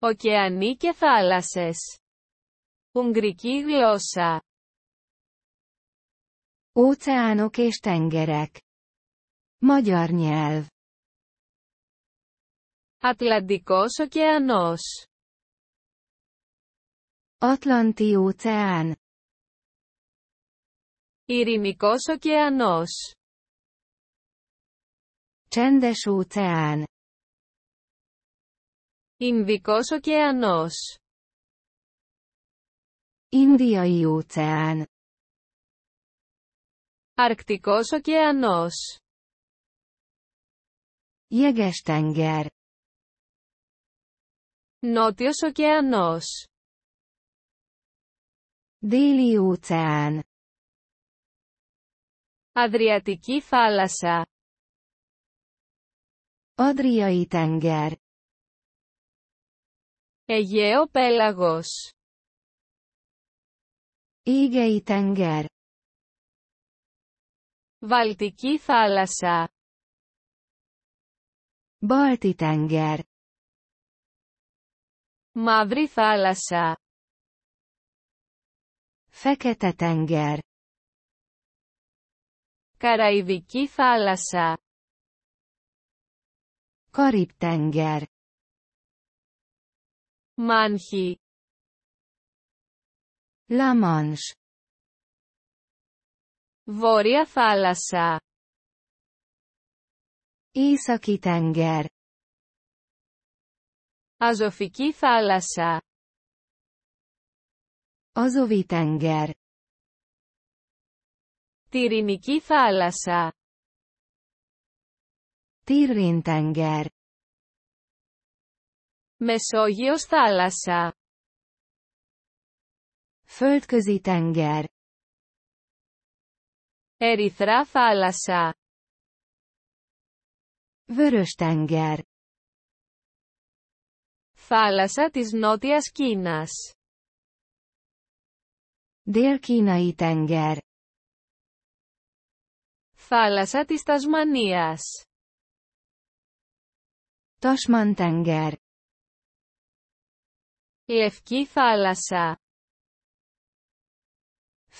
Ωκεανοί και θάλασσες. Ουγγρική γλώσσα. Óceánok és tengerek. Magyar nyelv. Ατλαντικός ωκεανός. Ατλαντί óceán. Ειρηνικός ωκεανός. Csendes óceán. Ινδικός ωκεανός. Indiai óceán. Αρκτικός ωκεανός. Ιεγές tenger. Νότιος ωκεανός. Déli óceán. Αδριατική θάλασσα. Adriai tenger. Αιγαίο πέλαγος. Ήγεϊ τέγκερ. Βαλτική θάλασσα. Μπόρτι tenger. Μαύρη θάλασσα. Φέκετα tenger. Καραϊβική θάλασσα. Κόριπ Manchi. La Manche. Βόρεια θάλασσα. Északi tenger. Αζωφική θάλασσα. Azovi tenger. Τυρινική θάλασσα. Tirrin tenger. Μεσόγειος θάλασσα. Földközi τέγγερ. Ερυθρά θάλασσα. Vörös tenger. Θάλασσα της Νότιας Κίνας. Dél-kínai τέγγερ. Θάλασσα της Τασμανίας. Τασμαν τέγγερ. Λευκή θάλασσα.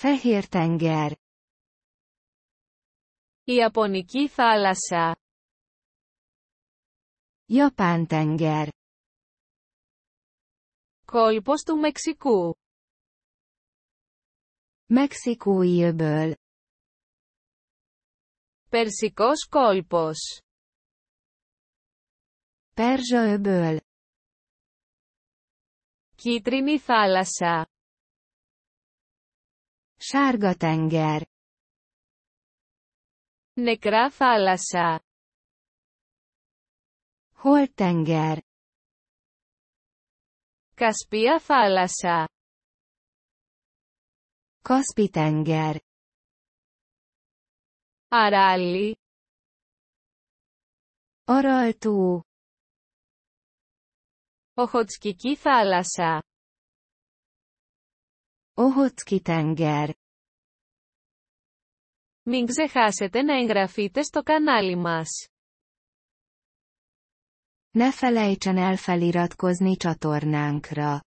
Fehér tenger. Ιαπωνική θάλασσα. Ιαπάν tenger. Κόλπος του Μεξικού. Μεξικού Ιεμπελ. Περσικός κόλπος. Πέρζο öböl. Κίτρινη θάλασσα. Sárga tenger. Νεκρά θάλασσα. Holtenger. Κασπία θάλασσα. Κασπιτέγκερ. Αράλι. Araltó. Ohotszki θάλασσα. Ohotszki tenger. Μην ξεχάσετε να εγγραφείτε στο κανάλι μας. Ne felejtsen el feliratkozni csatornánkra.